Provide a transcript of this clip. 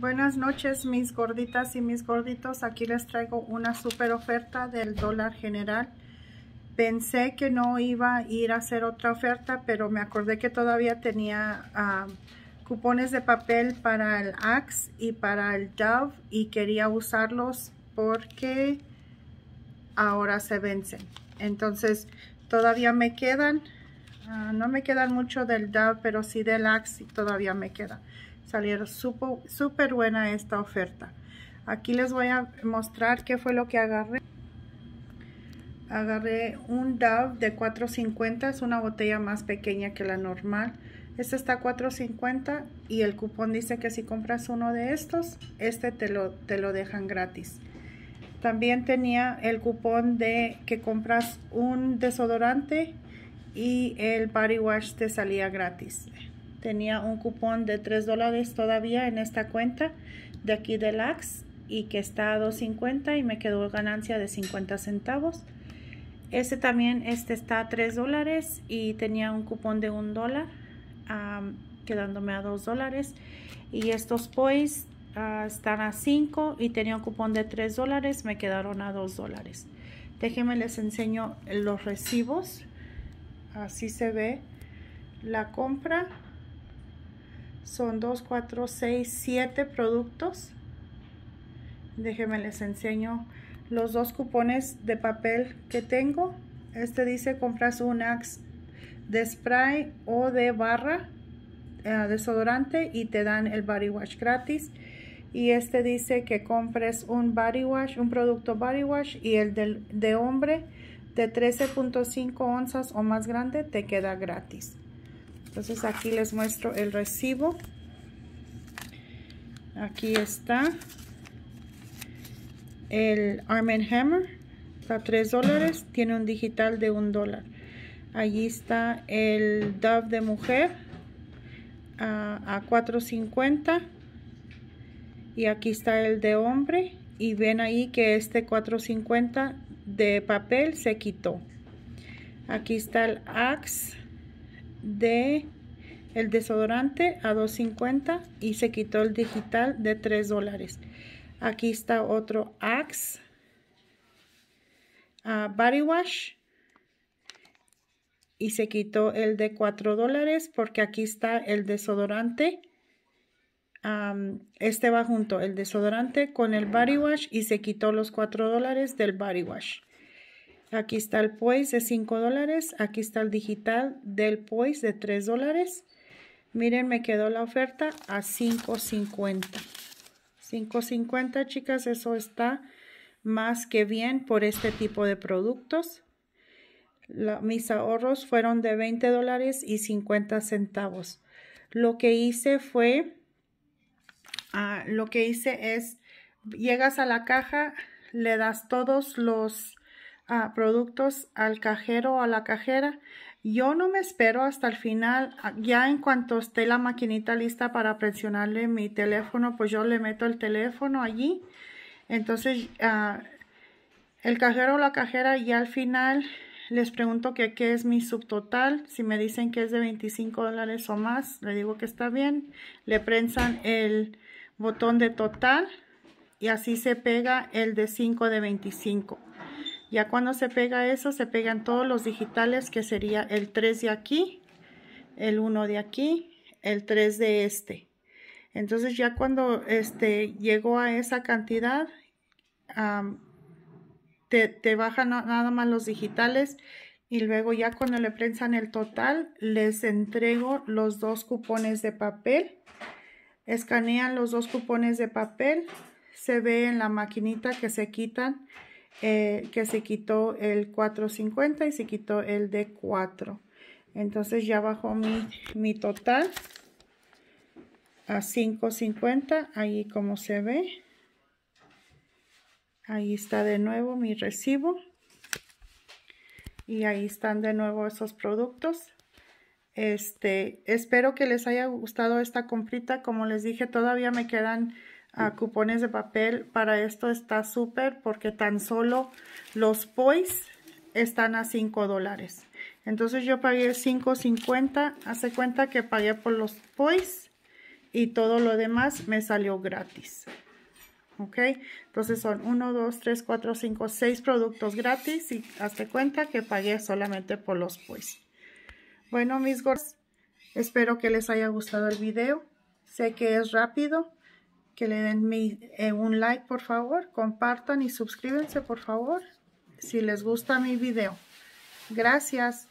Buenas noches mis gorditas y mis gorditos. Aquí les traigo una super oferta del dólar general. Pensé que no iba a ir a hacer otra oferta, pero me acordé que todavía tenía ah, cupones de papel para el Axe y para el Dove y quería usarlos porque ahora se vencen. Entonces todavía me quedan, ah, no me quedan mucho del Dove, pero sí del Axe y todavía me quedan. Salieron súper buena esta oferta. Aquí les voy a mostrar qué fue lo que agarré. Agarré un Dove de 4.50, es una botella más pequeña que la normal. Este está 4.50 y el cupón dice que si compras uno de estos, este te lo, te lo dejan gratis. También tenía el cupón de que compras un desodorante y el body wash te salía gratis tenía un cupón de 3 dólares todavía en esta cuenta de aquí de Lax y que está a 2.50 y me quedó ganancia de 50 centavos. Este también, este está a 3 dólares y tenía un cupón de 1 dólar, quedándome a 2 dólares. Y estos POIs ah, están a 5 y tenía un cupón de 3 dólares, me quedaron a 2 dólares. Déjenme les enseño los recibos. Así se ve la compra son 2, 4, 6, 7 productos. Déjenme les enseño los dos cupones de papel que tengo. Este dice compras un axe de spray o de barra eh, desodorante y te dan el body wash gratis. Y este dice que compres un body wash, un producto body wash y el de hombre de 13.5 onzas o más grande te queda gratis entonces aquí les muestro el recibo aquí está el Arm Hammer a 3 dólares tiene un digital de 1 dólar allí está el Dove de mujer a, a 4.50 y aquí está el de hombre y ven ahí que este 4.50 de papel se quitó aquí está el Axe de el desodorante a 2.50 y se quitó el digital de 3 dólares. Aquí está otro Axe ah, Body Wash y se quitó el de 4 dólares porque aquí está el desodorante. este va junto, el desodorante con el body wash y se quitó los 4 dólares del body wash. Aquí está el POIS de 5 dólares. Aquí está el digital del POIS de 3 dólares. Miren, me quedó la oferta a 5.50. 5.50, chicas, eso está más que bien por este tipo de productos. mis ahorros fueron de 20 dólares y 50 centavos. Lo que hice fue, ah, lo que hice es, llegas a la caja, le das todos los productos al cajero o a la cajera, yo no me espero hasta el final. Ya en cuanto esté la maquinita lista para presionarle mi teléfono, pues yo le meto el teléfono allí. Entonces, ah, el cajero o la cajera ya al final les pregunto que qué es mi subtotal. Si me dicen que es de 25 dólares o más, le digo que está bien. Le prensan el botón de total y así se pega el de 5 de 25. Ya cuando se pega eso, se pegan todos los digitales, que sería el 3 de aquí, el 1 de aquí, el 3 de este. Entonces ya cuando este, llegó a esa cantidad, te, te, bajan nada más los digitales y luego ya cuando le prensan el total, les entrego los dos cupones de papel. Escanean los dos cupones de papel, se ve en la maquinita que se quitan eh, que se quitó el 450 y se quitó el de 4. Entonces ya bajó mi, mi total a 5.50, ahí como se ve. Ahí está de nuevo mi recibo. Y ahí están de nuevo esos productos. Este, espero que les haya gustado esta comprita. Como les dije, todavía me quedan cupones de papel. Para esto está súper porque tan solo los POIs están a 5 dólares. Entonces yo pagué 5.50. Hace cuenta que pagué por los POIs y todo lo demás me salió gratis. ¿ok? Entonces son 1, 2, 3, 4, 5, 6 productos gratis y hace cuenta que pagué solamente por los pois Bueno, mis gorros espero que les haya gustado el video. Sé que es rápido, que le den eh, un like por favor, compartan y suscríbanse por favor si les gusta mi video. Gracias.